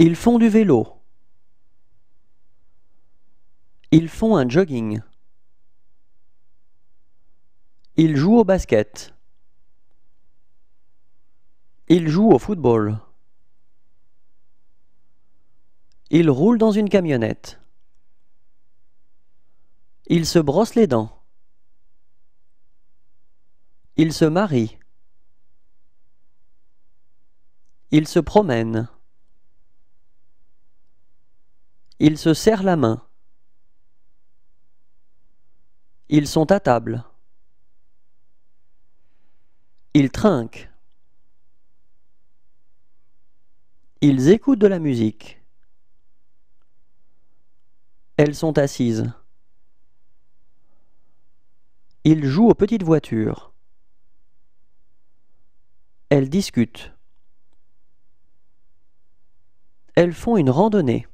Ils font du vélo. Ils font un jogging. Ils jouent au basket. Ils jouent au football. Ils roulent dans une camionnette. Ils se brossent les dents. Ils se marient. Ils se promènent. Ils se serrent la main. Ils sont à table. Ils trinquent. Ils écoutent de la musique. Elles sont assises. Ils jouent aux petites voitures. Elles discutent. Elles font une randonnée.